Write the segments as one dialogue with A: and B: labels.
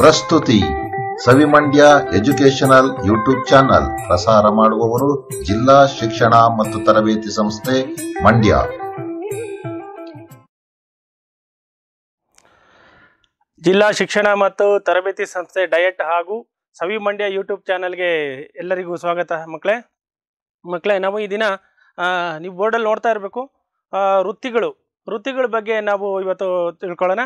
A: ಪ್ರಸ್ತುತಿ ಸವಿಮಂಡ್ಯ educational YouTube channel ಪ್ರಸಾರ ಮಾಡುವವರು ಜಿಲ್ಲಾ ಶಿಕ್ಷಣ ಮತ್ತು ತರಬೇತಿ ಸಂಸ್ಥೆ ಮಂಡ್ಯ ಜಿಲ್ಲಾ ಶಿಕ್ಷಣ ಮತ್ತು ತರಬೇತಿ ಸಂಸ್ಥೆ ಡಯಟ್ ಹಾಗೂ ಸವಿ ಮಂಡ್ಯ ಯೂಟ್ಯೂಬ್ ಚಾನಲ್ಗೆ ಎಲ್ಲರಿಗೂ ಸ್ವಾಗತ ಮಕ್ಕಳೇ ಮಕ್ಕಳೇ ನಾವು ಈ ದಿನ ನೀವು ಬೋರ್ಡಲ್ಲಿ ನೋಡ್ತಾ ಇರಬೇಕು ವೃತ್ತಿಗಳು ವೃತ್ತಿಗಳ ಬಗ್ಗೆ ನಾವು ಇವತ್ತು ತಿಳ್ಕೊಳ್ಳೋಣ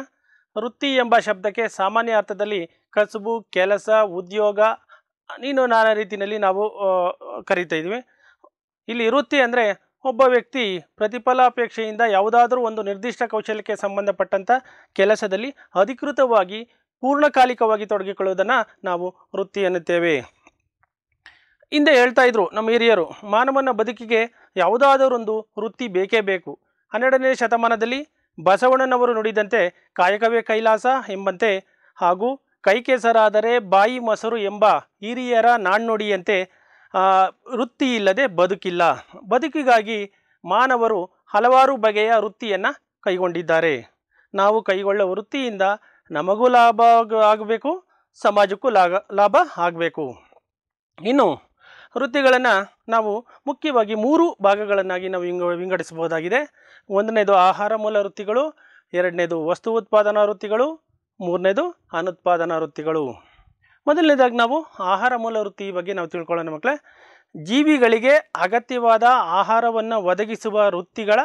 A: ವೃತ್ತಿ ಎಂಬ ಶಬ್ದಕ್ಕೆ ಸಾಮಾನ್ಯ ಅರ್ಥದಲ್ಲಿ ಕಸುಬು ಕೆಲಸ ಉದ್ಯೋಗ ನೀನು ನಾನಾ ರೀತಿಯಲ್ಲಿ ನಾವು ಕರಿತಾ ಇದ್ವಿ ಇಲ್ಲಿ ವೃತ್ತಿ ಅಂದರೆ ಒಬ್ಬ ವ್ಯಕ್ತಿ ಪ್ರತಿಫಲಾಪೇಕ್ಷೆಯಿಂದ ಯಾವುದಾದರೂ ಒಂದು ನಿರ್ದಿಷ್ಟ ಕೌಶಲ್ಯಕ್ಕೆ ಸಂಬಂಧಪಟ್ಟಂಥ ಕೆಲಸದಲ್ಲಿ ಅಧಿಕೃತವಾಗಿ ಪೂರ್ಣಕಾಲಿಕವಾಗಿ ತೊಡಗಿಕೊಳ್ಳುವುದನ್ನು ನಾವು ವೃತ್ತಿ ಎನ್ನುತ್ತೇವೆ ಹಿಂದೆ ಹೇಳ್ತಾ ಇದ್ರು ನಮ್ಮ ಹಿರಿಯರು ಮಾನವನ ಬದುಕಿಗೆ ಯಾವುದಾದರೊಂದು ವೃತ್ತಿ ಬೇಕೇ ಬೇಕು ಹನ್ನೆರಡನೇ ಶತಮಾನದಲ್ಲಿ ಬಸವಣ್ಣನವರು ನುಡಿದಂತೆ ಕಾಯಕವೇ ಕೈಲಾಸ ಎಂಬಂತೆ ಹಾಗೂ ಕೈಕೆಸರಾದರೆ ಬಾಯಿ ಮೊಸರು ಎಂಬ ಹಿರಿಯರ ನಾಣ್ಣುಡಿಯಂತೆ ವೃತ್ತಿ ಇಲ್ಲದೆ ಬದುಕಿಲ್ಲ ಬದುಕಿಗಾಗಿ ಮಾನವರು ಹಲವಾರು ಬಗೆಯ ವೃತ್ತಿಯನ್ನು ಕೈಗೊಂಡಿದ್ದಾರೆ ನಾವು ಕೈಗೊಳ್ಳುವ ವೃತ್ತಿಯಿಂದ ನಮಗೂ ಲಾಭ ಆಗಬೇಕು ಸಮಾಜಕ್ಕೂ ಲಾಭ ಲಾಭ ಆಗಬೇಕು ಇನ್ನು ವೃತ್ತಿಗಳನ್ನು ನಾವು ಮುಖ್ಯವಾಗಿ ಮೂರು ಭಾಗಗಳನ್ನಾಗಿ ನಾವು ವಿಂಗ ವಿಂಗಡಿಸಬಹುದಾಗಿದೆ ಒಂದನೇದು ಆಹಾರ ಮೂಲ ವೃತ್ತಿಗಳು ಎರಡನೇದು ವಸ್ತು ಉತ್ಪಾದನಾ ವೃತ್ತಿಗಳು ಮೂರನೇದು ಅನುತ್ಪಾದನಾ ವೃತ್ತಿಗಳು ಮೊದಲನೇದಾಗಿ ನಾವು ಆಹಾರ ಮೂಲ ವೃತ್ತಿ ಬಗ್ಗೆ ನಾವು ತಿಳ್ಕೊಳ್ಳೋಣ ಮಕ್ಕಳೇ ಜೀವಿಗಳಿಗೆ ಅಗತ್ಯವಾದ ಆಹಾರವನ್ನು ಒದಗಿಸುವ ವೃತ್ತಿಗಳ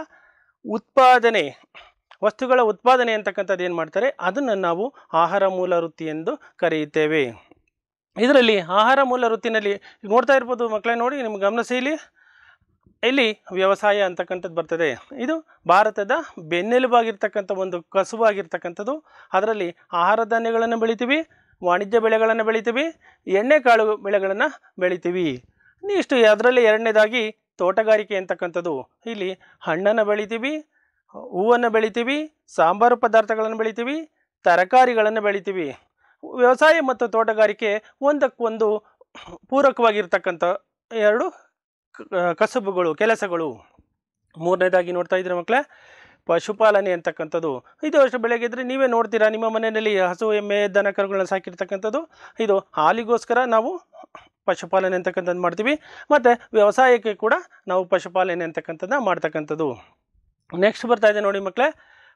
A: ಉತ್ಪಾದನೆ ವಸ್ತುಗಳ ಉತ್ಪಾದನೆ ಅಂತಕ್ಕಂಥದ್ದು ಏನು ಮಾಡ್ತಾರೆ ಅದನ್ನು ನಾವು ಆಹಾರ ಮೂಲ ವೃತ್ತಿ ಎಂದು ಕರೆಯುತ್ತೇವೆ ಇದರಲ್ಲಿ ಆಹಾರ ಮೂಲ ವೃತ್ತಿನಲ್ಲಿ ನೋಡ್ತಾ ಇರ್ಬೋದು ಮಕ್ಕಳೇ ನೋಡಿ ನಿಮ್ಗೆ ಗಮನಿಸಿ ಇಲ್ಲಿ ಇಲ್ಲಿ ವ್ಯವಸಾಯ ಅಂತಕ್ಕಂಥದ್ದು ಬರ್ತದೆ ಇದು ಭಾರತದ ಬೆನ್ನೆಲುಬಾಗಿರ್ತಕ್ಕಂಥ ಒಂದು ಕಸುಬಾಗಿರ್ತಕ್ಕಂಥದ್ದು ಅದರಲ್ಲಿ ಆಹಾರ ಧಾನ್ಯಗಳನ್ನು ಬೆಳಿತೀವಿ ವಾಣಿಜ್ಯ ಬೆಳೆಗಳನ್ನು ಬೆಳಿತೀವಿ ಎಣ್ಣೆಕಾಳು ಬೆಳೆಗಳನ್ನು ಬೆಳಿತೀವಿ ಇಷ್ಟು ಅದರಲ್ಲಿ ಎರಡನೇದಾಗಿ ತೋಟಗಾರಿಕೆ ಅಂತಕ್ಕಂಥದ್ದು ಇಲ್ಲಿ ಹಣ್ಣನ್ನು ಬೆಳಿತೀವಿ ಹೂವನ್ನು ಬೆಳಿತೀವಿ ಸಾಂಬಾರು ಪದಾರ್ಥಗಳನ್ನು ಬೆಳಿತೀವಿ ತರಕಾರಿಗಳನ್ನು ಬೆಳಿತೀವಿ ವ್ಯವಸಾಯ ಮತ್ತು ತೋಟಗಾರಿಕೆ ಒಂದಕ್ಕೊಂದು ಪೂರಕವಾಗಿರ್ತಕ್ಕಂಥ ಎರಡು ಕಸಬುಗಳು ಕೆಲಸಗಳು ಮೂರನೇದಾಗಿ ನೋಡ್ತಾ ಇದ್ರೆ ಮಕ್ಕಳೇ ಪಶುಪಾಲನೆ ಅಂತಕ್ಕಂಥದ್ದು ಇದು ಅಷ್ಟು ಬೆಳಗ್ಗೆದ್ರೆ ನೀವೇ ನೋಡ್ತೀರಾ ನಿಮ್ಮ ಮನೆಯಲ್ಲಿ ಹಸು ಎಮ್ಮೆ ದನ ಕರುಗಳನ್ನ ಸಾಕಿರ್ತಕ್ಕಂಥದ್ದು ಇದು ಹಾಲಿಗೋಸ್ಕರ ನಾವು ಪಶುಪಾಲನೆ ಅಂತಕ್ಕಂಥದ್ದು ಮಾಡ್ತೀವಿ ಮತ್ತು ವ್ಯವಸಾಯಕ್ಕೆ ಕೂಡ ನಾವು ಪಶುಪಾಲನೆ ಅಂತಕ್ಕಂಥದ್ದನ್ನ ಮಾಡ್ತಕ್ಕಂಥದ್ದು ನೆಕ್ಸ್ಟ್ ಬರ್ತಾ ಇದೆ ನೋಡಿ ಮಕ್ಕಳೇ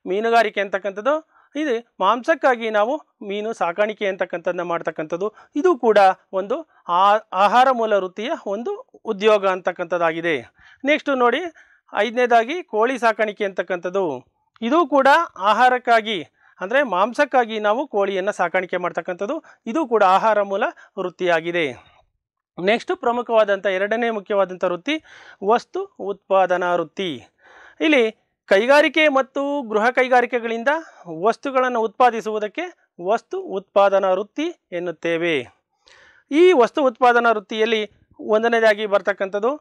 A: ಮೀನುಗಾರಿಕೆ ಅಂತಕ್ಕಂಥದ್ದು ಇದು ಮಾಂಸಕ್ಕಾಗಿ ನಾವು ಮೀನು ಸಾಕಾಣಿಕೆ ಅಂತಕ್ಕಂಥದ್ದನ್ನ ಮಾಡ್ತಕ್ಕಂಥದ್ದು ಇದು ಕೂಡ ಒಂದು ಆಹಾರ ಮೂಲ ವೃತ್ತಿಯ ಒಂದು ಉದ್ಯೋಗ ಅಂತಕ್ಕಂಥದ್ದಾಗಿದೆ ನೆಕ್ಸ್ಟು ನೋಡಿ ಐದನೇದಾಗಿ ಕೋಳಿ ಸಾಕಾಣಿಕೆ ಅಂತಕ್ಕಂಥದ್ದು ಇದು ಕೂಡ ಆಹಾರಕ್ಕಾಗಿ ಅಂದರೆ ಮಾಂಸಕ್ಕಾಗಿ ನಾವು ಕೋಳಿಯನ್ನು ಸಾಕಾಣಿಕೆ ಮಾಡ್ತಕ್ಕಂಥದ್ದು ಇದು ಕೂಡ ಆಹಾರ ಮೂಲ ವೃತ್ತಿಯಾಗಿದೆ ನೆಕ್ಸ್ಟು ಪ್ರಮುಖವಾದಂಥ ಎರಡನೇ ಮುಖ್ಯವಾದಂಥ ವೃತ್ತಿ ವಸ್ತು ಉತ್ಪಾದನಾ ವೃತ್ತಿ ಇಲ್ಲಿ ಕೈಗಾರಿಕೆ ಮತ್ತು ಗೃಹ ಕೈಗಾರಿಕೆಗಳಿಂದ ವಸ್ತುಗಳನ್ನು ಉತ್ಪಾದಿಸುವುದಕ್ಕೆ ವಸ್ತು ಉತ್ಪಾದನಾ ವೃತ್ತಿ ಎನ್ನುತ್ತೇವೆ ಈ ವಸ್ತು ಉತ್ಪಾದನಾ ವೃತ್ತಿಯಲ್ಲಿ ಒಂದನೇದಾಗಿ ಬರ್ತಕ್ಕಂಥದ್ದು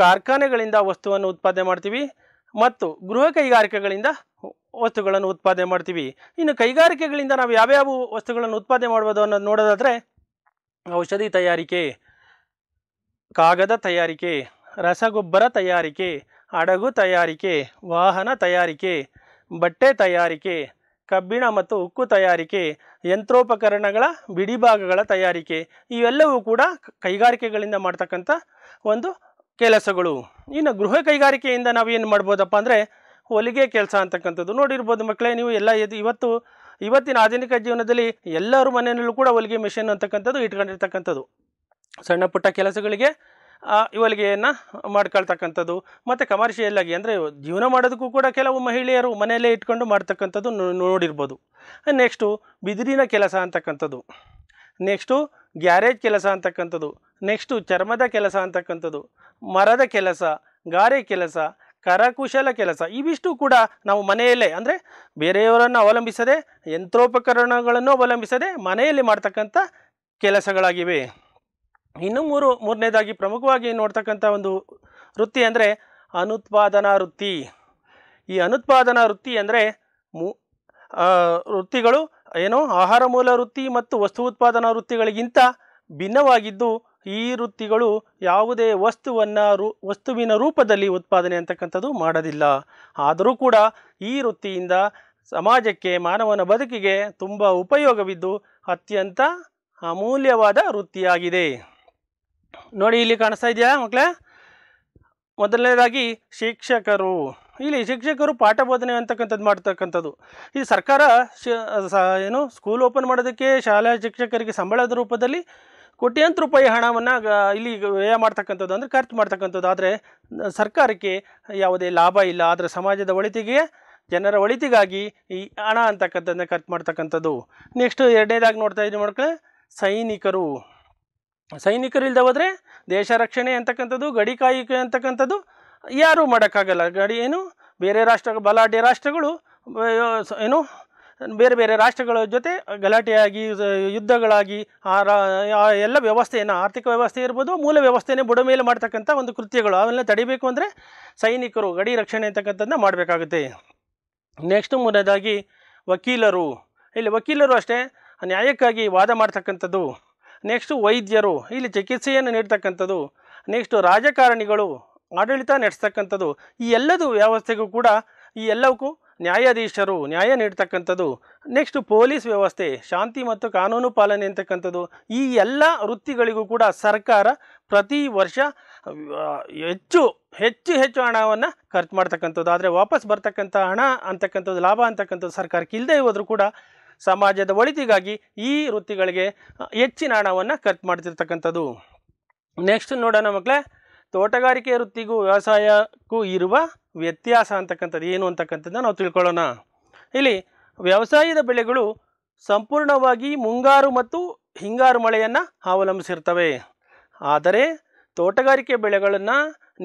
A: ಕಾರ್ಖಾನೆಗಳಿಂದ ವಸ್ತುವನ್ನು ಉತ್ಪಾದನೆ ಮಾಡ್ತೀವಿ ಮತ್ತು ಗೃಹ ಕೈಗಾರಿಕೆಗಳಿಂದ ವಸ್ತುಗಳನ್ನು ಉತ್ಪಾದನೆ ಮಾಡ್ತೀವಿ ಇನ್ನು ಕೈಗಾರಿಕೆಗಳಿಂದ ನಾವು ಯಾವ್ಯಾವ ವಸ್ತುಗಳನ್ನು ಉತ್ಪಾದನೆ ಮಾಡ್ಬೋದು ಅನ್ನೋದು ನೋಡೋದಾದರೆ ಔಷಧಿ ತಯಾರಿಕೆ ಕಾಗದ ತಯಾರಿಕೆ ರಸಗೊಬ್ಬರ ತಯಾರಿಕೆ ಹಡಗು ತಯಾರಿಕೆ ವಾಹನ ತಯಾರಿಕೆ ಬಟ್ಟೆ ತಯಾರಿಕೆ ಕಬ್ಬಿಣ ಮತ್ತು ಉಕ್ಕು ತಯಾರಿಕೆ ಯಂತ್ರೋಪಕರಣಗಳ ಬಿಡಿಭಾಗಗಳ ತಯಾರಿಕೆ ಇವೆಲ್ಲವೂ ಕೂಡ ಕೈಗಾರಿಕೆಗಳಿಂದ ಮಾಡ್ತಕ್ಕಂಥ ಒಂದು ಕೆಲಸಗಳು ಇನ್ನು ಗೃಹ ಕೈಗಾರಿಕೆಯಿಂದ ನಾವೇನು ಮಾಡ್ಬೋದಪ್ಪ ಅಂದರೆ ಹೊಲಿಗೆ ಕೆಲಸ ಅಂತಕ್ಕಂಥದ್ದು ನೋಡಿರ್ಬೋದು ಮಕ್ಕಳೇ ನೀವು ಎಲ್ಲ ಇದು ಇವತ್ತು ಇವತ್ತಿನ ಆಧುನಿಕ ಜೀವನದಲ್ಲಿ ಎಲ್ಲರ ಮನೆಯಲ್ಲೂ ಕೂಡ ಹೊಲಿಗೆ ಮಿಷಿನ್ ಅಂತಕ್ಕಂಥದ್ದು ಇಟ್ಕೊಂಡಿರ್ತಕ್ಕಂಥದ್ದು ಸಣ್ಣ ಪುಟ್ಟ ಕೆಲಸಗಳಿಗೆ ಇವಳಿಗೆಯನ್ನು ಮಾಡ್ಕೊಳ್ತಕ್ಕಂಥದ್ದು ಮತ್ತು ಕಮರ್ಷಿಯಲ್ ಆಗಿ ಅಂದರೆ ಜೀವನ ಮಾಡೋದಕ್ಕೂ ಕೂಡ ಕೆಲವು ಮಹಿಳೆಯರು ಮನೆಯಲ್ಲೇ ಇಟ್ಕೊಂಡು ಮಾಡ್ತಕ್ಕಂಥದ್ದು ನೋಡಿರ್ಬೋದು ನೆಕ್ಸ್ಟು ಬಿದಿರಿನ ಕೆಲಸ ಅಂತಕ್ಕಂಥದ್ದು ನೆಕ್ಸ್ಟು ಗ್ಯಾರೇಜ್ ಕೆಲಸ ಅಂತಕ್ಕಂಥದ್ದು ನೆಕ್ಸ್ಟು ಚರ್ಮದ ಕೆಲಸ ಅಂತಕ್ಕಂಥದ್ದು ಮರದ ಕೆಲಸ ಗಾರೆ ಕೆಲಸ ಕರಕುಶಲ ಕೆಲಸ ಇವಿಷ್ಟು ಕೂಡ ನಾವು ಮನೆಯಲ್ಲೇ ಅಂದರೆ ಬೇರೆಯವರನ್ನು ಅವಲಂಬಿಸದೆ ಯಂತ್ರೋಪಕರಣಗಳನ್ನು ಅವಲಂಬಿಸದೆ ಮನೆಯಲ್ಲಿ ಮಾಡ್ತಕ್ಕಂಥ ಕೆಲಸಗಳಾಗಿವೆ ಇನ್ನು ಮೂರು ಮೂರನೇದಾಗಿ ಪ್ರಮುಖವಾಗಿ ನೋಡ್ತಕ್ಕಂಥ ಒಂದು ವೃತ್ತಿ ಅಂದರೆ ಅನುತ್ಪಾದನಾ ವೃತ್ತಿ ಈ ಅನುತ್ಪಾದನಾ ವೃತ್ತಿ ಅಂದರೆ ಮೂ ವೃತ್ತಿಗಳು ಏನು ಆಹಾರ ಮೂಲ ವೃತ್ತಿ ಮತ್ತು ವಸ್ತು ಉತ್ಪಾದನಾ ವೃತ್ತಿಗಳಿಗಿಂತ ಭಿನ್ನವಾಗಿದ್ದು ಈ ವೃತ್ತಿಗಳು ಯಾವುದೇ ವಸ್ತುವನ್ನು ರೂ ವಸ್ತುವಿನ ರೂಪದಲ್ಲಿ ಉತ್ಪಾದನೆ ಅಂತಕ್ಕಂಥದ್ದು ಮಾಡೋದಿಲ್ಲ ಆದರೂ ಕೂಡ ಈ ವೃತ್ತಿಯಿಂದ ಸಮಾಜಕ್ಕೆ ಮಾನವನ ಬದುಕಿಗೆ ತುಂಬ ಉಪಯೋಗವಿದ್ದು ಅತ್ಯಂತ ಅಮೂಲ್ಯವಾದ ವೃತ್ತಿಯಾಗಿದೆ ನೋಡಿ ಇಲ್ಲಿ ಕಾಣಿಸ್ತಾ ಇದೆಯಾ ಮಕ್ಕಳೇ ಮೊದಲನೇದಾಗಿ ಶಿಕ್ಷಕರು ಇಲ್ಲಿ ಶಿಕ್ಷಕರು ಪಾಠ ಬೋಧನೆ ಅಂತಕ್ಕಂಥದ್ದು ಮಾಡ್ತಕ್ಕಂಥದ್ದು ಈ ಸರ್ಕಾರ ಏನು ಸ್ಕೂಲ್ ಓಪನ್ ಮಾಡೋದಕ್ಕೆ ಶಾಲಾ ಶಿಕ್ಷಕರಿಗೆ ಸಂಬಳದ ರೂಪದಲ್ಲಿ ಕೋಟ್ಯಂತ ರೂಪಾಯಿ ಹಣವನ್ನು ಇಲ್ಲಿ ವ್ಯಯ ಮಾಡ್ತಕ್ಕಂಥದ್ದು ಅಂದರೆ ಖರ್ಚು ಮಾಡ್ತಕ್ಕಂಥದ್ದು ಆದರೆ ಸರ್ಕಾರಕ್ಕೆ ಯಾವುದೇ ಲಾಭ ಇಲ್ಲ ಆದರೆ ಸಮಾಜದ ಒಳಿತಿಗೆ ಜನರ ಒಳಿತಿಗಾಗಿ ಈ ಹಣ ಅಂತಕ್ಕಂಥದ್ದನ್ನ ಖರ್ಚು ಮಾಡ್ತಕ್ಕಂಥದ್ದು ನೆಕ್ಸ್ಟ್ ಎರಡನೇದಾಗಿ ನೋಡ್ತಾ ಇದ್ದೀವಿ ಮಕ್ಕಳೇ ಸೈನಿಕರು ಇಲ್ಲದೆ ಹೋದರೆ ದೇಶ ರಕ್ಷಣೆ ಅಂತಕ್ಕಂಥದ್ದು ಗಡಿ ಕಾಯಿಕೆ ಅಂತಕ್ಕಂಥದ್ದು ಯಾರೂ ಮಾಡೋಕ್ಕಾಗಲ್ಲ ಗಡಿ ಏನು ಬೇರೆ ರಾಷ್ಟ್ರ ಬಲಾಢ್ಯ ರಾಷ್ಟ್ರಗಳು ಏನು ಬೇರೆ ಬೇರೆ ರಾಷ್ಟ್ರಗಳ ಜೊತೆ ಗಲಾಟೆಯಾಗಿ ಯುದ್ಧಗಳಾಗಿ ಆ ರಾ ಎಲ್ಲ ವ್ಯವಸ್ಥೆಯನ್ನು ಆರ್ಥಿಕ ವ್ಯವಸ್ಥೆ ಇರ್ಬೋದು ಮೂಲ ಬುಡ ಮೇಲೆ ಮಾಡ್ತಕ್ಕಂಥ ಒಂದು ಕೃತ್ಯಗಳು ಅವೆಲ್ಲ ತಡಿಬೇಕು ಅಂದರೆ ಸೈನಿಕರು ಗಡಿ ರಕ್ಷಣೆ ಅಂತಕ್ಕಂಥದ್ದನ್ನ ಮಾಡಬೇಕಾಗುತ್ತೆ ನೆಕ್ಸ್ಟ್ ಮೂರನೇದಾಗಿ ವಕೀಲರು ಇಲ್ಲಿ ವಕೀಲರು ಅಷ್ಟೇ ನ್ಯಾಯಕ್ಕಾಗಿ ವಾದ ಮಾಡ್ತಕ್ಕಂಥದ್ದು ನೆಕ್ಸ್ಟು ವೈದ್ಯರು ಇಲ್ಲಿ ಚಿಕಿತ್ಸೆಯನ್ನು ನೀಡ್ತಕ್ಕಂಥದ್ದು ನೆಕ್ಸ್ಟು ರಾಜಕಾರಣಿಗಳು ಆಡಳಿತ ನಡೆಸ್ತಕ್ಕಂಥದ್ದು ಈ ಎಲ್ಲದೂ ವ್ಯವಸ್ಥೆಗೂ ಕೂಡ ಈ ಎಲ್ಲವಕ್ಕೂ ನ್ಯಾಯಾಧೀಶರು ನ್ಯಾಯ ನೀಡ್ತಕ್ಕಂಥದ್ದು ನೆಕ್ಸ್ಟು ಪೊಲೀಸ್ ವ್ಯವಸ್ಥೆ ಶಾಂತಿ ಮತ್ತು ಕಾನೂನು ಪಾಲನೆ ಅಂತಕ್ಕಂಥದ್ದು ಈ ಎಲ್ಲ ವೃತ್ತಿಗಳಿಗೂ ಕೂಡ ಸರ್ಕಾರ ಪ್ರತಿ ವರ್ಷ ಹೆಚ್ಚು ಹೆಚ್ಚು ಹೆಚ್ಚು ಹಣವನ್ನು ಖರ್ಚು ಮಾಡ್ತಕ್ಕಂಥದ್ದು ಆದರೆ ವಾಪಸ್ ಬರ್ತಕ್ಕಂಥ ಹಣ ಅಂತಕ್ಕಂಥದ್ದು ಲಾಭ ಅಂತಕ್ಕಂಥದ್ದು ಸರ್ಕಾರಕ್ಕೆ ಇಲ್ಲದೆ ಹೋದರೂ ಕೂಡ ಸಮಾಜದ ಒಳಿತಿಗಾಗಿ ಈ ವೃತ್ತಿಗಳಿಗೆ ಹೆಚ್ಚಿನ ಹಣವನ್ನು ಖರ್ಚು ಮಾಡ್ತಿರ್ತಕ್ಕಂಥದ್ದು ನೆಕ್ಸ್ಟ್ ನೋಡೋಣ ಮಕ್ಕಳೇ ತೋಟಗಾರಿಕೆ ವೃತ್ತಿಗೂ ವ್ಯವಸಾಯಕ್ಕೂ ಇರುವ ವ್ಯತ್ಯಾಸ ಅಂತಕ್ಕಂಥದ್ದು ಏನು ಅಂತಕ್ಕಂಥದ್ದನ್ನು ನಾವು ತಿಳ್ಕೊಳ್ಳೋಣ ಇಲ್ಲಿ ವ್ಯವಸಾಯದ ಬೆಳೆಗಳು ಸಂಪೂರ್ಣವಾಗಿ ಮುಂಗಾರು ಮತ್ತು ಹಿಂಗಾರು ಮಳೆಯನ್ನು ಅವಲಂಬಿಸಿರ್ತವೆ ಆದರೆ ತೋಟಗಾರಿಕೆ ಬೆಳೆಗಳನ್ನು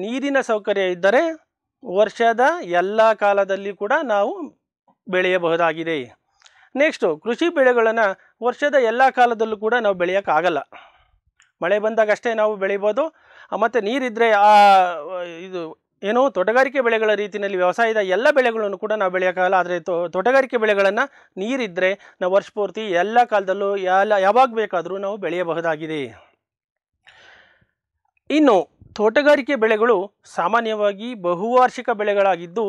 A: ನೀರಿನ ಸೌಕರ್ಯ ಇದ್ದರೆ ವರ್ಷದ ಎಲ್ಲ ಕಾಲದಲ್ಲಿ ಕೂಡ ನಾವು ಬೆಳೆಯಬಹುದಾಗಿದೆ ನೆಕ್ಸ್ಟು ಕೃಷಿ ಬೆಳೆಗಳನ್ನು ವರ್ಷದ ಎಲ್ಲ ಕಾಲದಲ್ಲೂ ಕೂಡ ನಾವು ಬೆಳೆಯೋಕ್ಕಾಗಲ್ಲ ಮಳೆ ಬಂದಾಗ ಅಷ್ಟೇ ನಾವು ಬೆಳಿಬೋದು ಮತ್ತು ನೀರಿದ್ದರೆ ಆ ಇದು ಏನು ತೋಟಗಾರಿಕೆ ಬೆಳೆಗಳ ರೀತಿಯಲ್ಲಿ ವ್ಯವಸಾಯದ ಎಲ್ಲ ಬೆಳೆಗಳನ್ನು ಕೂಡ ನಾವು ಬೆಳೆಯೋಕ್ಕಾಗಲ್ಲ ಆದರೆ ತೋಟಗಾರಿಕೆ ಬೆಳೆಗಳನ್ನು ನೀರಿದ್ದರೆ ನಾವು ವರ್ಷ ಪೂರ್ತಿ ಎಲ್ಲ ಕಾಲದಲ್ಲೂ ಎಲ್ಲ ಯಾವಾಗ ಬೇಕಾದರೂ ನಾವು ಬೆಳೆಯಬಹುದಾಗಿದೆ ಇನ್ನು ತೋಟಗಾರಿಕೆ ಬೆಳೆಗಳು ಸಾಮಾನ್ಯವಾಗಿ ಬಹುವಾರ್ಷಿಕ ಬೆಳೆಗಳಾಗಿದ್ದು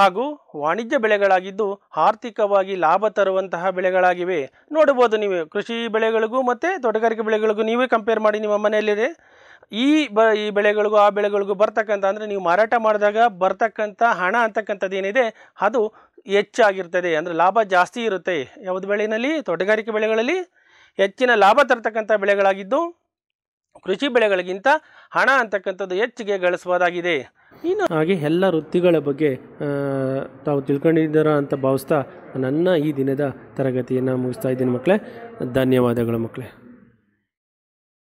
A: ಹಾಗೂ ವಾಣಿಜ್ಯ ಬೆಳೆಗಳಾಗಿದ್ದು ಆರ್ಥಿಕವಾಗಿ ಲಾಭ ತರುವಂತಹ ಬೆಳೆಗಳಾಗಿವೆ ನೋಡಬಹುದು ನೀವು ಕೃಷಿ ಬೆಳೆಗಳಿಗೂ ಮತ್ತು ತೋಟಗಾರಿಕೆ ಬೆಳೆಗಳಿಗೂ ನೀವೇ ಕಂಪೇರ್ ಮಾಡಿ ನಿಮ್ಮ ಮನೆಯಲ್ಲಿ ಈ ಬ ಈ ಬೆಳೆಗಳಿಗೂ ಆ ಬೆಳೆಗಳಿಗೂ ಬರ್ತಕ್ಕಂಥ ಅಂದರೆ ನೀವು ಮಾರಾಟ ಮಾಡಿದಾಗ ಬರ್ತಕ್ಕಂಥ ಹಣ ಅಂತಕ್ಕಂಥದ್ದು ಏನಿದೆ ಅದು ಹೆಚ್ಚಾಗಿರ್ತದೆ ಅಂದರೆ ಲಾಭ ಜಾಸ್ತಿ ಇರುತ್ತೆ ಯಾವುದು ಬೆಳೆಯಲ್ಲಿ ತೋಟಗಾರಿಕೆ ಬೆಳೆಗಳಲ್ಲಿ ಹೆಚ್ಚಿನ ಲಾಭ ತರತಕ್ಕಂಥ ಬೆಳೆಗಳಾಗಿದ್ದು ಕೃಷಿ ಬೆಳೆಗಳಿಗಿಂತ ಹಣ ಅಂತಕ್ಕಂಥದ್ದು ಹೆಚ್ಚಿಗೆ ಗಳಿಸುವುದಾಗಿದೆ ಇನ್ನು ಹಾಗೆ ಎಲ್ಲ ವೃತ್ತಿಗಳ ಬಗ್ಗೆ ತಾವು ತಿಳ್ಕೊಂಡಿದ್ದೀರಾ ಅಂತ ಭಾವಿಸ್ತಾ ನನ್ನ ಈ ದಿನದ ತರಗತಿಯನ್ನು ಮುಗಿಸ್ತಾ ಇದ್ದೀನಿ ಮಕ್ಕಳೇ ಧನ್ಯವಾದಗಳು ಮಕ್ಕಳೇ